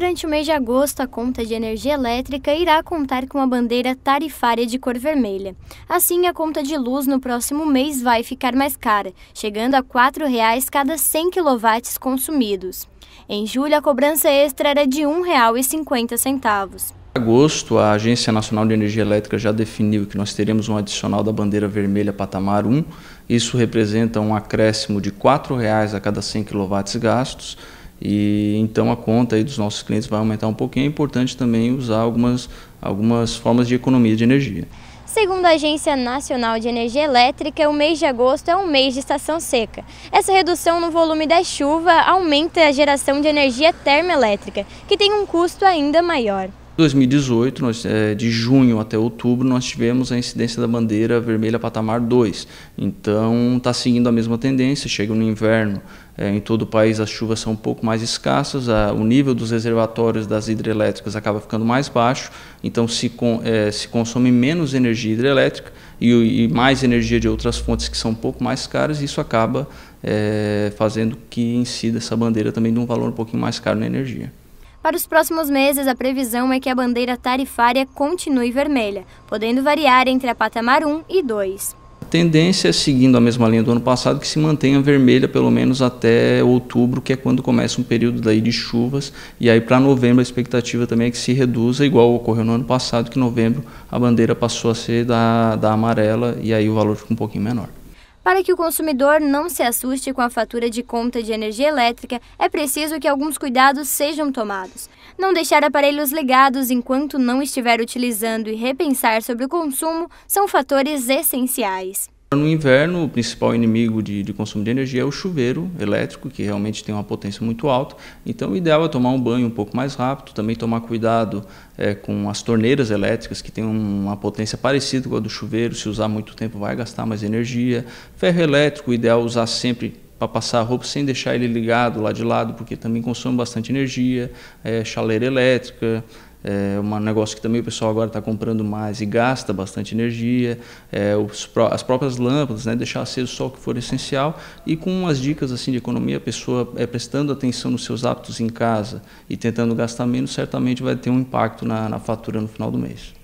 Durante o mês de agosto, a conta de energia elétrica irá contar com a bandeira tarifária de cor vermelha. Assim, a conta de luz no próximo mês vai ficar mais cara, chegando a R$ 4,00 cada 100 kW consumidos. Em julho, a cobrança extra era de R$ 1,50. Em agosto, a Agência Nacional de Energia Elétrica já definiu que nós teremos um adicional da bandeira vermelha patamar 1. Isso representa um acréscimo de R$ 4,00 a cada 100 kW gastos e então a conta aí dos nossos clientes vai aumentar um pouquinho. É importante também usar algumas, algumas formas de economia de energia. Segundo a Agência Nacional de Energia Elétrica, o mês de agosto é um mês de estação seca. Essa redução no volume da chuva aumenta a geração de energia termoelétrica, que tem um custo ainda maior. 2018, nós, é, de junho até outubro, nós tivemos a incidência da bandeira vermelha patamar 2. Então, está seguindo a mesma tendência. Chega no inverno, é, em todo o país as chuvas são um pouco mais escassas, a, o nível dos reservatórios das hidrelétricas acaba ficando mais baixo, então se, com, é, eh, se consome menos energia hidrelétrica e, e, mais energia de outras fontes que são um pouco mais caras, e isso acaba fazendo que incida essa bandeira também de um valor um pouquinho mais caro na energia. Para os próximos meses, a previsão é que a bandeira tarifária continue vermelha, podendo variar entre a patamar 1 e 2. A tendência é, seguindo a mesma linha do ano passado, que se mantenha vermelha pelo menos até outubro, que é quando começa um período daí de chuvas, e aí para novembro a expectativa também é que se reduza, igual ocorreu no ano passado, que em novembro a bandeira passou a ser da, da amarela e aí o valor fica um pouquinho menor. Para que o consumidor não se assuste com a fatura de conta de energia elétrica, é preciso que alguns cuidados sejam tomados. Não deixar aparelhos ligados enquanto não estiver utilizando e repensar sobre o consumo são fatores essenciais. No inverno, o principal inimigo de, de, consumo de energia é o chuveiro elétrico, que realmente tem uma potência muito alta. Então, o ideal é tomar um banho um pouco mais rápido, também tomar cuidado é, com as torneiras elétricas, que têm uma potência parecida com a do chuveiro. Se usar muito tempo, vai gastar mais energia. Ferro elétrico, o ideal é usar sempre para passar a roupa sem deixar ele ligado lá de lado, porque também consome bastante energia. É, chaleira elétrica. É um negócio que também o pessoal agora está comprando mais e gasta bastante energia. É, os, as próprias lâmpadas, né, deixar aceso só o que for essencial. E com as dicas assim de economia, a pessoa é, prestando atenção nos seus hábitos em casa e tentando gastar menos, certamente vai ter um impacto na, na fatura no final do mês.